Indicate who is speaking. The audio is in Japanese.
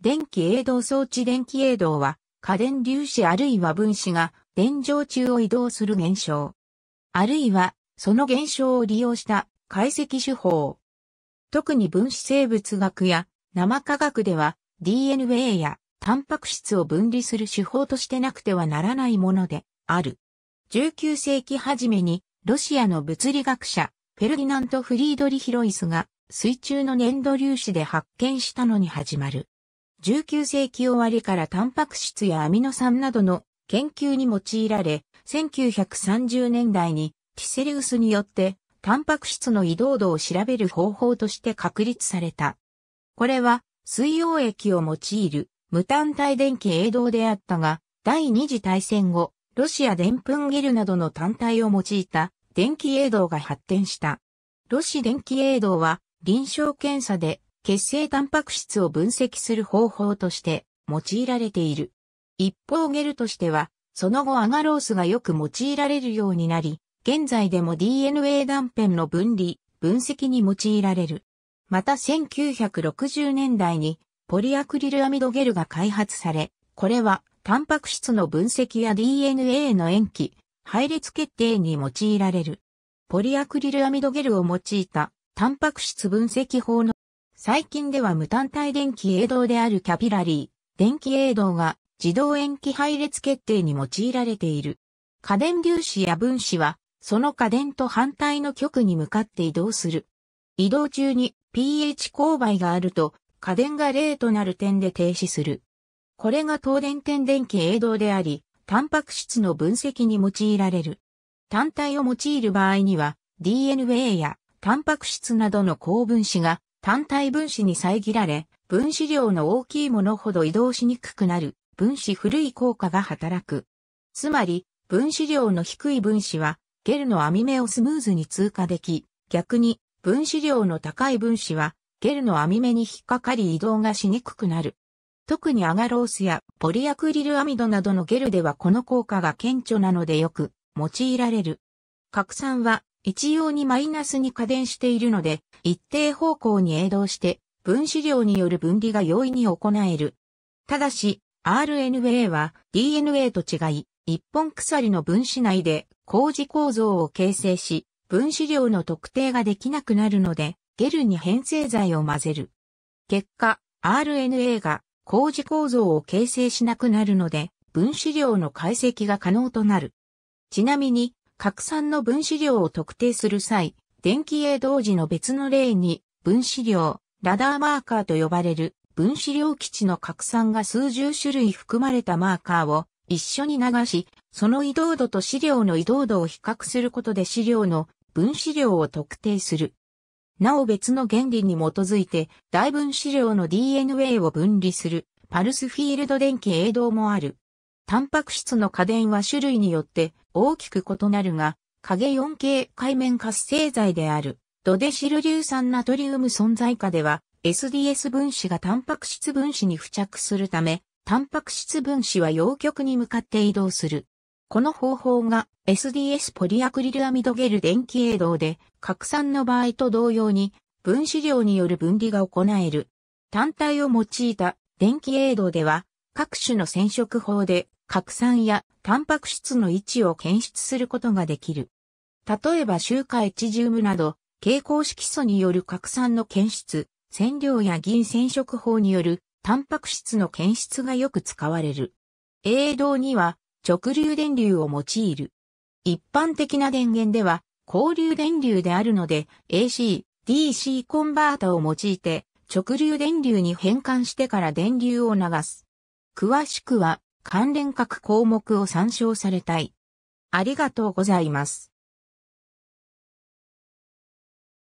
Speaker 1: 電気営動装置電気営動は、家電粒子あるいは分子が、電状中を移動する現象。あるいは、その現象を利用した解析手法。特に分子生物学や生化学では DNA やタンパク質を分離する手法としてなくてはならないものである。19世紀初めにロシアの物理学者フェルディナント・フリードリヒ・ロイスが水中の粘土粒子で発見したのに始まる。19世紀終わりからタンパク質やアミノ酸などの研究に用いられ、1930年代にティセリウスによってタンパク質の移動度を調べる方法として確立された。これは水溶液を用いる無単体電気栄動であったが、第二次大戦後、ロシアデンプンゲルなどの単体を用いた電気栄動が発展した。ロシ電気栄動は臨床検査で血清タンパク質を分析する方法として用いられている。一方ゲルとしては、その後アガロースがよく用いられるようになり、現在でも DNA 断片の分離、分析に用いられる。また1960年代にポリアクリルアミドゲルが開発され、これはタンパク質の分析や DNA の塩基、配列決定に用いられる。ポリアクリルアミドゲルを用いたタンパク質分析法の最近では無単体電気営動であるキャピラリー、電気営動が自動延期配列決定に用いられている。家電粒子や分子は、その家電と反対の極に向かって移動する。移動中に pH 勾配があると、家電が0となる点で停止する。これが等電点電気営動であり、タンパク質の分析に用いられる。単体を用いる場合には、DNA やタンパク質などの高分子が単体分子に遮られ、分子量の大きいものほど移動しにくくなる分子古い効果が働く。つまり、分子量の低い分子は、ゲルの網目をスムーズに通過でき、逆に、分子量の高い分子は、ゲルの網目に引っかかり移動がしにくくなる。特にアガロースやポリアクリルアミドなどのゲルではこの効果が顕著なのでよく用いられる。拡散は一様にマイナスに加電しているので、一定方向に営動して、分子量による分離が容易に行える。ただし、RNA は DNA と違い、一本鎖の分子内で工事構造を形成し、分子量の特定ができなくなるので、ゲルに変成剤を混ぜる。結果、RNA が工事構造を形成しなくなるので、分子量の解析が可能となる。ちなみに、核酸の分子量を特定する際、電気営同時の別の例に、分子量、ラダーマーカーと呼ばれる分子量基地の核酸が数十種類含まれたマーカーを一緒に流し、その移動度と資料の移動度を比較することで資料の分子量を特定する。なお別の原理に基づいて、大分子量の DNA を分離するパルスフィールド電気営動もある。タンパク質の家電は種類によって大きく異なるが、影4系界面活性剤であるドデシル硫酸ナトリウム存在下では SDS 分子がタンパク質分子に付着するため、タンパク質分子は陽極に向かって移動する。この方法が SDS ポリアクリルアミドゲル電気栄動で拡散の場合と同様に分子量による分離が行える。単体を用いた電気栄動では各種の染色法で核酸やタンパク質の位置を検出することができる。例えば周回チジウムなど、蛍光色素による核酸の検出、染料や銀染色法によるタンパク質の検出がよく使われる。栄動には直流電流を用いる。一般的な電源では交流電流であるので AC、DC コンバータを用いて直流電流に変換してから電流を流す。詳しくは関連各項目を参照されたい。ありがとうございます。